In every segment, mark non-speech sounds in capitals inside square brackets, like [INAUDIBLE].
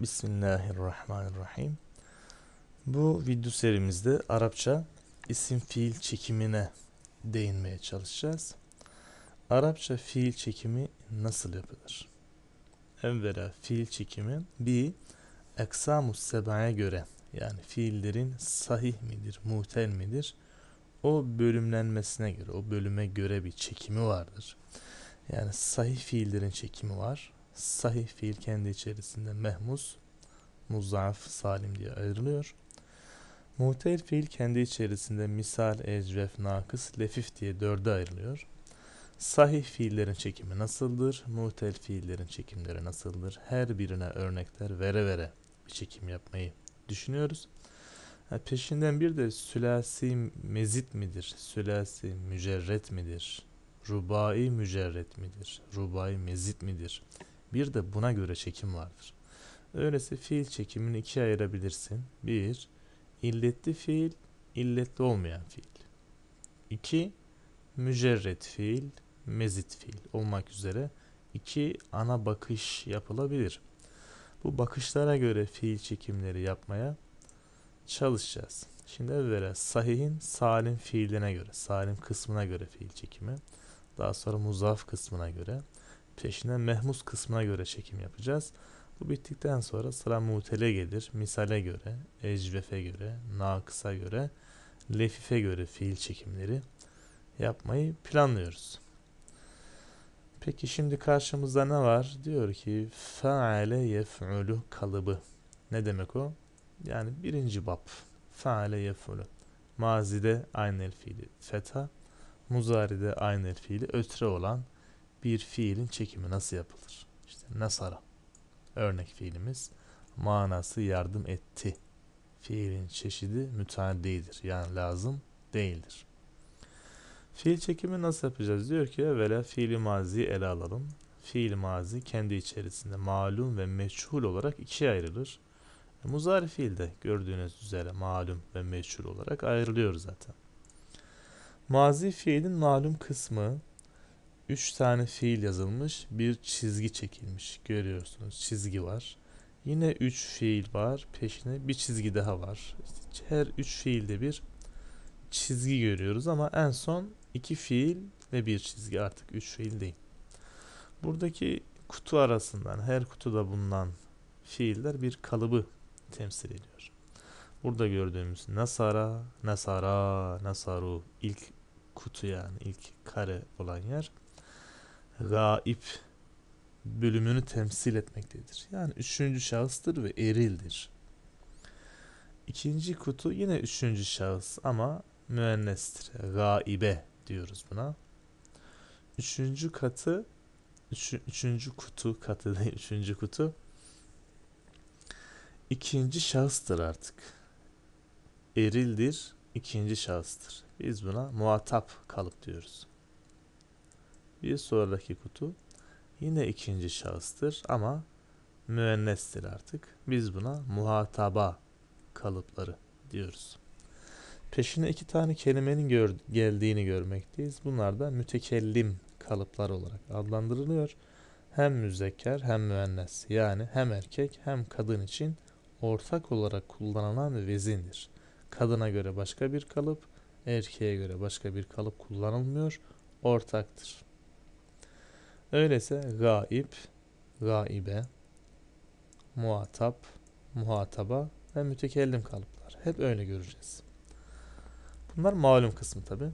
Bismillahirrahmanirrahim. Bu video serimizde Arapça isim fiil çekimine değinmeye çalışacağız. Arapça fiil çekimi nasıl yapılır? Evvela fiil çekimi bir eksamu sebaya göre yani fiillerin sahih midir, muhtel midir? O bölümlenmesine göre, o bölüme göre bir çekimi vardır. Yani sahih fiillerin çekimi var sahih fiil kendi içerisinde mehmus, muzaf salim diye ayrılıyor. Muhtel fiil kendi içerisinde misal, ecref, nakıs, lefif diye dörde ayrılıyor. Sahih fiillerin çekimi nasıldır? Muhtel fiillerin çekimleri nasıldır? Her birine örnekler vere vere bir çekim yapmayı düşünüyoruz. peşinden bir de sülasi mezit midir? Sülasi mücerret midir? Rubai mücerret midir? Rubai mezit midir? Bir de buna göre çekim vardır. Öyleyse fiil çekimini ikiye ayırabilirsin. Bir, illetli fiil, illetli olmayan fiil. İki, mücerret fiil, mezit fiil olmak üzere iki ana bakış yapılabilir. Bu bakışlara göre fiil çekimleri yapmaya çalışacağız. Şimdi evvela sahihin salim fiiline göre, salim kısmına göre fiil çekimi. Daha sonra muzaf kısmına göre. Peşine mehmus kısmına göre çekim yapacağız. Bu bittikten sonra sıra mutele gelir. Misale göre, ecrefe göre, nakısa göre, lefife göre fiil çekimleri yapmayı planlıyoruz. Peki şimdi karşımızda ne var? Diyor ki faale yef'ulu kalıbı. Ne demek o? Yani birinci bab. Faale yef'ulu. Mazide aynel fiili Feta. Muzaride aynel fiili ötre olan bir fiilin çekimi nasıl yapılır? İşte nasara. Örnek fiilimiz manası yardım etti. Fiilin çeşidi müteaddidir. Yani lazım değildir. Fiil çekimi nasıl yapacağız? Diyor ki evvela fiili maziyi ele alalım. Fiil mazi kendi içerisinde malum ve meçhul olarak ikiye ayrılır. E, muzari fiilde gördüğünüz üzere malum ve meçhul olarak ayrılıyor zaten. Mazi fiilin malum kısmı 3 tane fiil yazılmış, bir çizgi çekilmiş. Görüyorsunuz çizgi var. Yine 3 fiil var, peşine bir çizgi daha var. İşte her 3 fiilde bir çizgi görüyoruz ama en son 2 fiil ve bir çizgi artık 3 fiil değil. Buradaki kutu arasından her kutuda bulunan fiiller bir kalıbı temsil ediyor. Burada gördüğümüz nasara, nasara, nasaru ilk kutu yani ilk kare olan yer gaip bölümünü temsil etmektedir. Yani üçüncü şahıstır ve erildir. İkinci kutu yine üçüncü şahıs ama müennestir. Gaibe diyoruz buna. Üçüncü katı, üçüncü kutu katı değil, [LAUGHS] üçüncü kutu ikinci şahıstır artık. Erildir, ikinci şahıstır. Biz buna muhatap kalıp diyoruz. Bir sonraki kutu yine ikinci şahıstır ama müennestir artık. Biz buna muhataba kalıpları diyoruz. Peşine iki tane kelimenin gör geldiğini görmekteyiz. Bunlar da mütekellim kalıplar olarak adlandırılıyor. Hem müzekker hem müennes yani hem erkek hem kadın için ortak olarak kullanılan bir vezindir. Kadına göre başka bir kalıp, erkeğe göre başka bir kalıp kullanılmıyor, ortaktır. Öyleyse gaib, gaibe, muhatap, muhataba ve mütekellim kalıplar. Hep öyle göreceğiz. Bunlar malum kısmı tabi.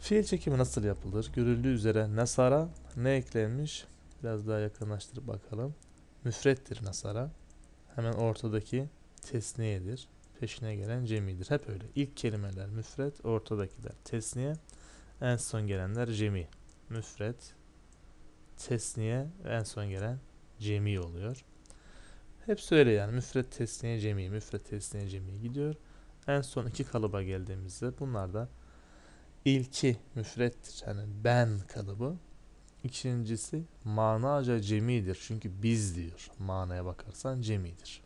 Fiil çekimi nasıl yapılır? Görüldüğü üzere nasara ne eklenmiş? Biraz daha yakınlaştırıp bakalım. Müfrettir nasara. Hemen ortadaki tesniyedir. Peşine gelen cemidir. Hep öyle. İlk kelimeler müfret, ortadakiler tesniye, en son gelenler cemi. Müfret, tesniye en son gelen cemi oluyor. Hep öyle yani müfret tesniye cemi, müfret tesniye cemi gidiyor. En son iki kalıba geldiğimizde bunlar da ilki müfrettir. Yani ben kalıbı. İkincisi manaca cemidir. Çünkü biz diyor. Manaya bakarsan cemidir.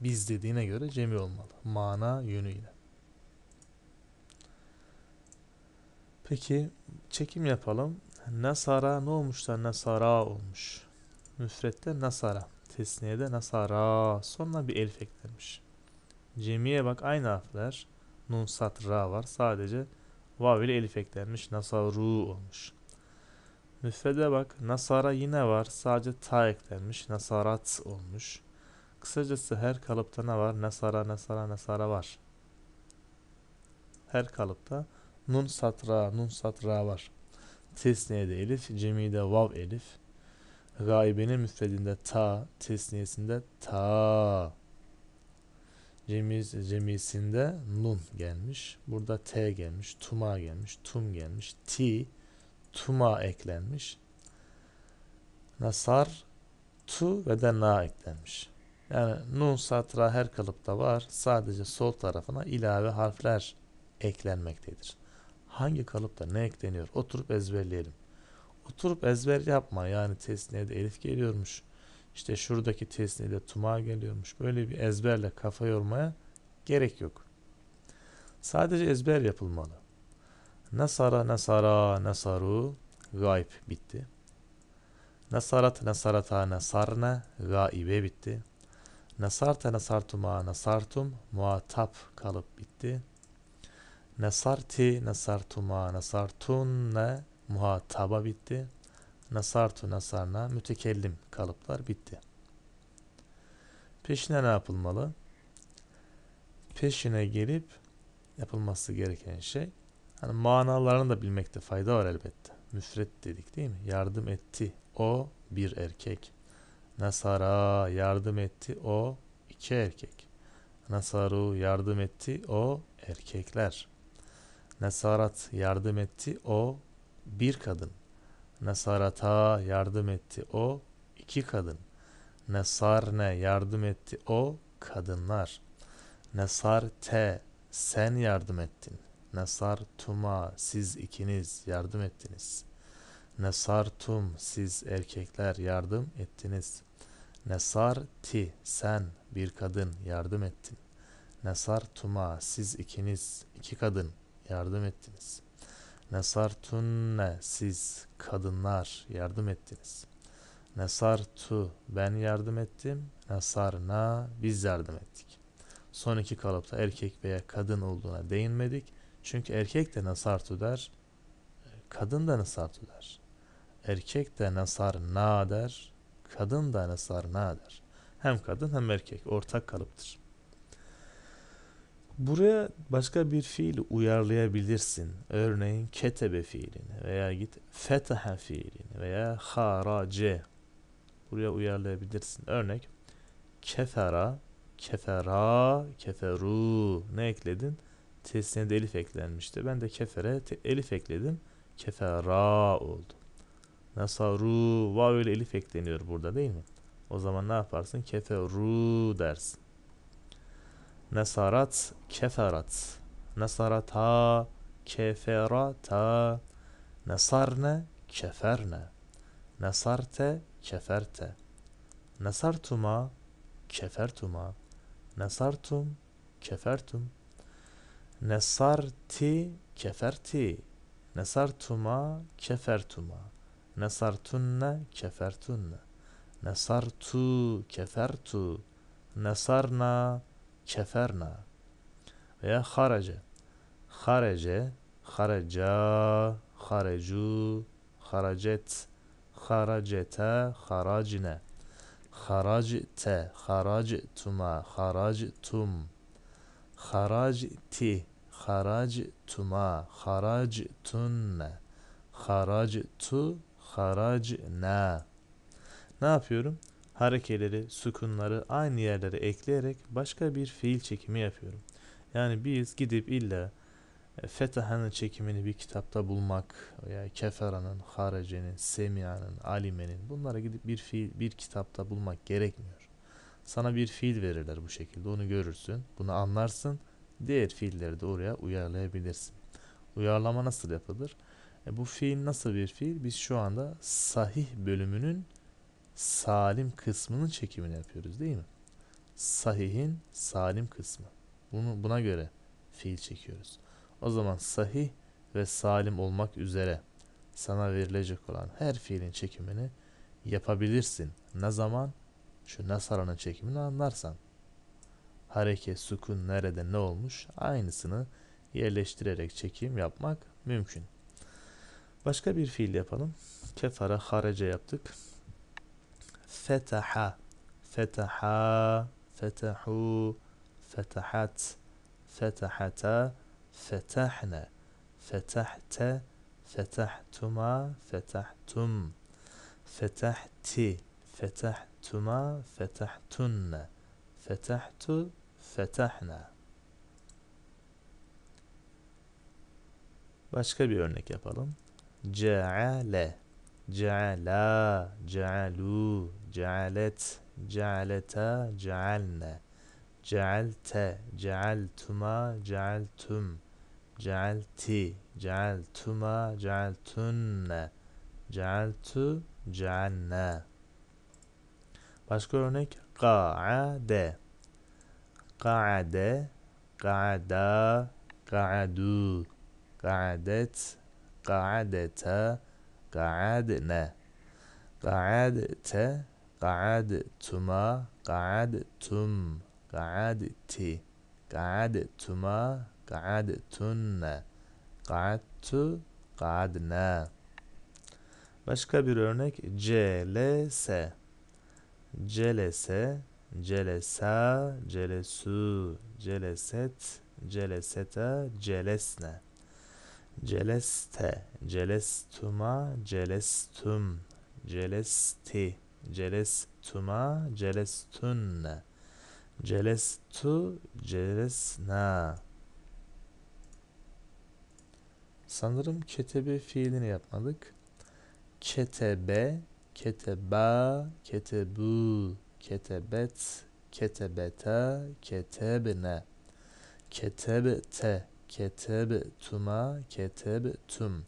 Biz dediğine göre cemi olmalı. Mana yönüyle. Peki çekim yapalım. Nasara ne olmuş da Nasara olmuş. Müfrette Nasara. tesniyede Nasara. Sonuna bir elif eklenmiş. Cemiye bak aynı harfler. Nun satra var. Sadece vav ile elif eklenmiş. Nasaru olmuş. Müfrede bak. Nasara yine var. Sadece ta eklenmiş. Nasarat olmuş. Kısacası her kalıpta ne var? Nasara, nasara, nasara var. Her kalıpta nun satra, nun satra var tesniyede elif, cemide vav elif. Gaibene müfredinde ta, tesniyesinde ta. Cemiz cemisinde nun gelmiş. Burada t gelmiş, tuma gelmiş, tum gelmiş, ti, tuma eklenmiş. Nasar, tu ve de na eklenmiş. Yani nun satra her kalıpta var. Sadece sol tarafına ilave harfler eklenmektedir hangi kalıpta ne ekleniyor oturup ezberleyelim. Oturup ezber yapma yani tesniye elif geliyormuş. İşte şuradaki tesniye tuma geliyormuş. Böyle bir ezberle kafa yormaya gerek yok. Sadece ezber yapılmalı. Nasara nasara nasaru gayb bitti. Nasarat nasarata nasarna gaibe bitti. Nasarta nasartuma nasartum muhatap kalıp bitti. Nasarti, nasartuma, nasartun, ne muhataba bitti. Nasartu, nasarna mütekellim kalıplar bitti. Peşine ne yapılmalı? Peşine gelip yapılması gereken şey hani manalarını da bilmekte fayda var elbette. Müfret dedik değil mi? Yardım etti o bir erkek. Nasara yardım etti o iki erkek. Nasaru yardım etti o erkekler. Nesarat yardım etti o bir kadın. Nesarata yardım etti o iki kadın. Nesarne yardım etti o kadınlar. Nesar te sen yardım ettin. Nesar tuma siz ikiniz yardım ettiniz. Nesar tum siz erkekler yardım ettiniz. Nesar ti sen bir kadın yardım ettin. Nesar tuma siz ikiniz iki kadın yardım ettiniz. Nesartunne siz kadınlar yardım ettiniz. Nesartu ben yardım ettim. Nesarna biz yardım ettik. Son iki kalıpta erkek veya kadın olduğuna değinmedik. Çünkü erkek de nesartu der, kadın da nesartu der. Erkek de nesarna der, kadın da nesarna der. Hem kadın hem erkek ortak kalıptır. Buraya başka bir fiil uyarlayabilirsin. Örneğin ketebe fiilini veya git fetaha fiilini veya harace. Buraya uyarlayabilirsin. Örnek kefera, kefera, keferu. Ne ekledin? Tesine de elif eklenmişti. Ben de kefere te, elif ekledim. Kefera oldu. Nasaru, vav ile elif ekleniyor burada değil mi? O zaman ne yaparsın? Keferu dersin. Nesarat keferat. Nesarata keferata. Nesarne keferne. Nesarte keferte. Nesartuma kefertuma. Nesartum kefertum. Nesarti keferti. Nesartuma kefertuma. Nesartunne kefertunne. Nesartu kefertu. Nesarna keferna veya harace harece haraca harecu haracet haracete haracine haracte haractuma haractum haracti haractuma haractunne haractu haracna ne yapıyorum? harekeleri, sükunları aynı yerlere ekleyerek başka bir fiil çekimi yapıyorum. Yani biz gidip illa e, Fetahan'ın çekimini bir kitapta bulmak veya Kefera'nın, Harace'nin, Semiha'nın, Alime'nin bunlara gidip bir fiil bir kitapta bulmak gerekmiyor. Sana bir fiil verirler bu şekilde onu görürsün, bunu anlarsın, diğer fiilleri de oraya uyarlayabilirsin. Uyarlama nasıl yapılır? E bu fiil nasıl bir fiil? Biz şu anda sahih bölümünün salim kısmının çekimini yapıyoruz değil mi? Sahihin salim kısmı. Bunu buna göre fiil çekiyoruz. O zaman sahih ve salim olmak üzere sana verilecek olan her fiilin çekimini yapabilirsin. Ne zaman? Şu nasaranın çekimini anlarsan. hareke, sukun nerede ne olmuş? Aynısını yerleştirerek çekim yapmak mümkün. Başka bir fiil yapalım. Kefara, haraca yaptık. فتح فتح فتحوا فتحت فتحت فتحنا فتحت فتحتما فتحتم فتحت فتحتما فتحتن فتحت فتحنا Başka bir örnek yapalım. Ceale, ceala, cealu, cealet, cealeta, cealne, cealte, cealtuma, cealtum, cealti, cealtuma, cealtunne, cealtu, cealne. Başka örnek ka'ade, ka'ade, ka'ada, ka'adu, ka'adet, ka'adete, ka'adne, ka'adte, Ka'adtuma, ka'adtum, ka'adti, ka'adtuma, ka'adtunne, ka'adtu, ka'adne. Başka bir örnek celese, celese, celesa, celesu, celeset, celesete, celesne. Celeste, celestuma, celestum, celesti. Celestuma, celestunne. Celestu, celesna. Sanırım ketebe fiilini yapmadık. Ketebe, keteba, ketebu, ketebet, ketebete, ketebne. Ketebte, ketebtuma, ketebtum.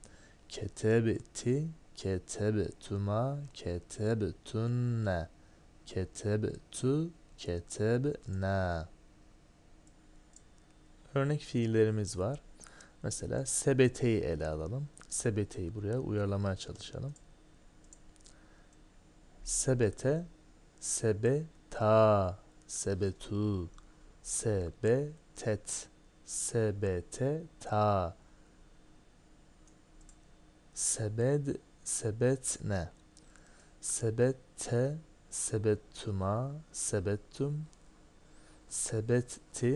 Ketebti, ketebtuma ketebtunne ketebtu ketebna Örnek fiillerimiz var. Mesela sebeteyi ele alalım. Sebeteyi buraya uyarlamaya çalışalım. Sebete sebeta sebetu sebetet sebete ta sebed sebetne sebette sebettuma sebettum sebetti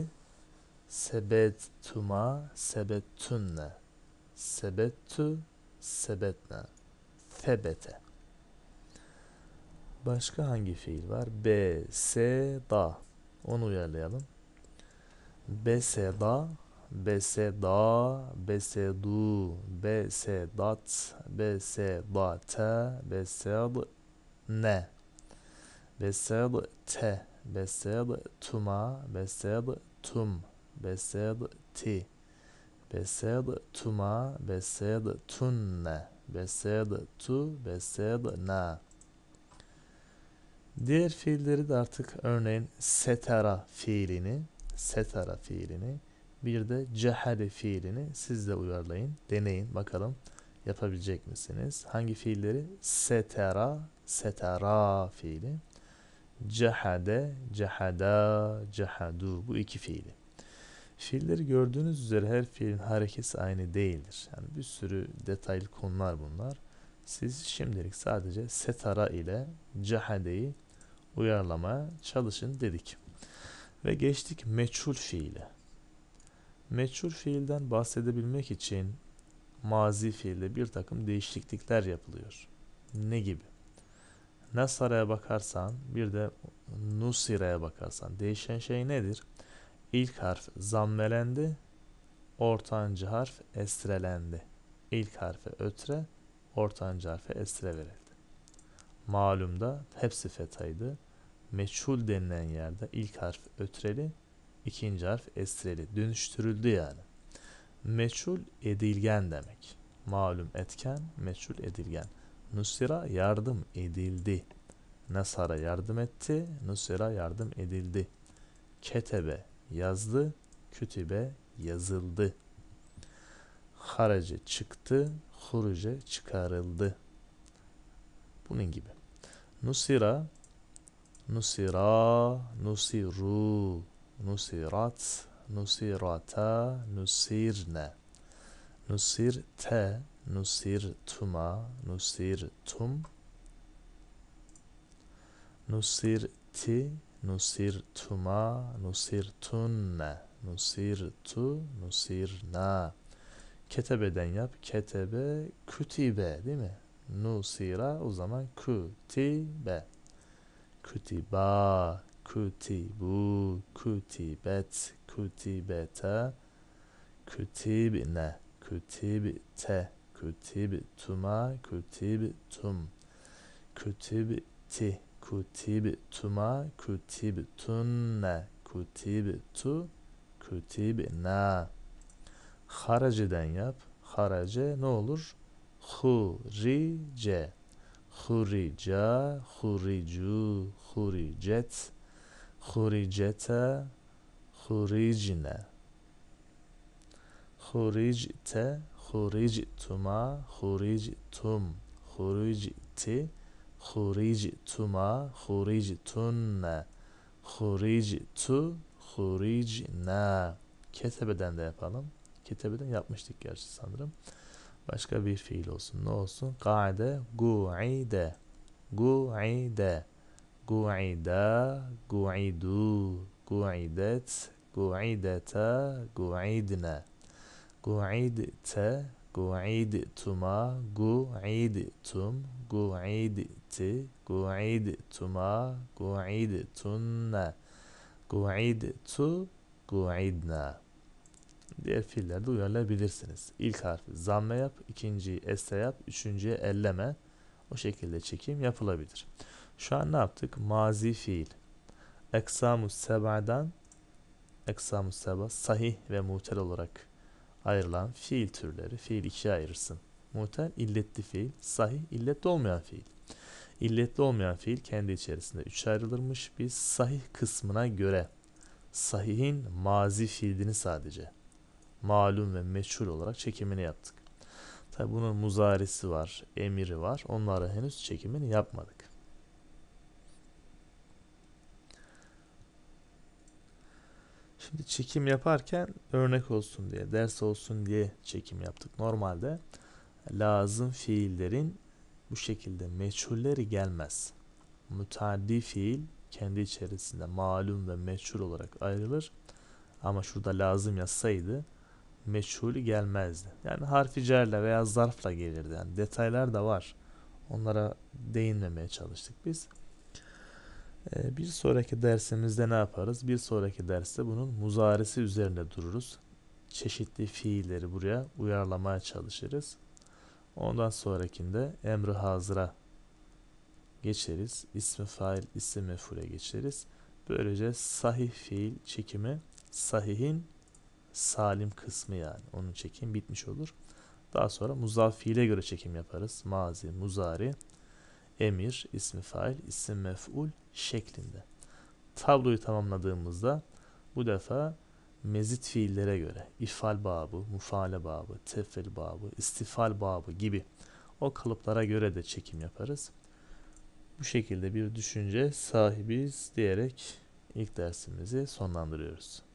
sebettuma sebettunne sebettu sebetne febete başka hangi fiil var beseda onu uyarlayalım beseda beseda, besedu, besedat, besedate, besedne, besedte, besedtuma, besedtum, besedti, besedtuma, besedtunne, besedtu, besedna. Diğer fiilleri de artık örneğin setara fiilini, setara fiilini bir de cehale fiilini siz de uyarlayın. Deneyin bakalım yapabilecek misiniz? Hangi fiilleri? Setera, setera fiili. Cehade, cehada, cehadu. Bu iki fiili. Fiilleri gördüğünüz üzere her fiilin harekesi aynı değildir. Yani bir sürü detaylı konular bunlar. Siz şimdilik sadece setara ile cehadeyi uyarlamaya çalışın dedik. Ve geçtik meçhul fiile. Meçhul fiilden bahsedebilmek için mazi fiilde bir takım değişiklikler yapılıyor. Ne gibi? Nasara'ya bakarsan bir de Nusira'ya bakarsan değişen şey nedir? İlk harf zammelendi, ortancı harf esrelendi. İlk harfe ötre, ortancı harfe esre verildi. Malumda hepsi fetaydı. Meçhul denilen yerde ilk harf ötreli, ikinci harf esreli dönüştürüldü yani. Meçhul edilgen demek. Malum etken, meçhul edilgen. Nusira yardım edildi. Nasara yardım etti, Nusira yardım edildi. Ketebe yazdı, kütübe yazıldı. Harace çıktı, huruce çıkarıldı. Bunun gibi. Nusira, Nusira, Nusiru Nusirat, nusirata, nusirne. Nusirte, nusirtuma, nusirtum. Nusirti, nusirtuma, nusirtunne. Nusirtu, nusirna. Ketebeden yap. Ketebe, kütibe değil mi? Nusira o zaman kütibe. Kütiba, kutibu, kutibet, kutibete, kutibne, kutibte, kutibtuma, kutibtum, kutibti, kutibtuma, kutibtunne, kutibtu, kutibna. Haraceden yap. Harace ne olur? Hurice. Hurica, huricu, huricet, Huricete, huricine. Huricte, hurictuma, hurictum, huricti, hurictuma, hurictunne, hurictu, huricna. Ketebeden de yapalım. Ketebeden yapmıştık gerçi sanırım. Başka bir fiil olsun. Ne olsun? Kaide, guide. Guide. Gu'ida, gu'idu, gu'idet, gu'idete, gu'idne. Gu'idte, gu'idtuma, gu'idtum, gu'idti, gu'idtuma, gu'idtunne. Gu'idtu, gu'idna. Diğer fiillerde uyarlayabilirsiniz. İlk harfi zamme yap, ikinciyi esre yap, üçüncüye elleme. O şekilde çekim yapılabilir. Şu an ne yaptık? Mazi fiil. Eksamu seba'dan eksamu seba sahih ve muhtel olarak ayrılan fiil türleri. Fiil ikiye ayırırsın. Muhtel illetli fiil, sahih illetli olmayan fiil. İlletli olmayan fiil kendi içerisinde üçe ayrılırmış. bir sahih kısmına göre sahihin mazi fiilini sadece malum ve meçhul olarak çekimini yaptık. Tabi bunun muzarisi var, emiri var. Onlara henüz çekimini yapmadık. Şimdi çekim yaparken örnek olsun diye, ders olsun diye çekim yaptık. Normalde lazım fiillerin bu şekilde meçhulleri gelmez. Müteaddi fiil kendi içerisinde malum ve meçhul olarak ayrılır. Ama şurada lazım yazsaydı meçhulü gelmezdi. Yani harfi cerle veya zarfla gelirdi. Yani detaylar da var. Onlara değinmemeye çalıştık biz. Ee, bir sonraki dersimizde ne yaparız? Bir sonraki derste bunun muzaresi üzerinde dururuz. Çeşitli fiilleri buraya uyarlamaya çalışırız. Ondan sonrakinde emri hazıra geçeriz. İsmi fail, isim mefule geçeriz. Böylece sahih fiil çekimi sahihin salim kısmı yani. Onun çekim bitmiş olur. Daha sonra muzaf fiile göre çekim yaparız. Mazi, muzari, emir, ismi fail, isim mef'ul şeklinde. Tabloyu tamamladığımızda bu defa mezit fiillere göre ifal babı, mufale babı, tefel babı, istifal babı gibi o kalıplara göre de çekim yaparız. Bu şekilde bir düşünce sahibiz diyerek ilk dersimizi sonlandırıyoruz.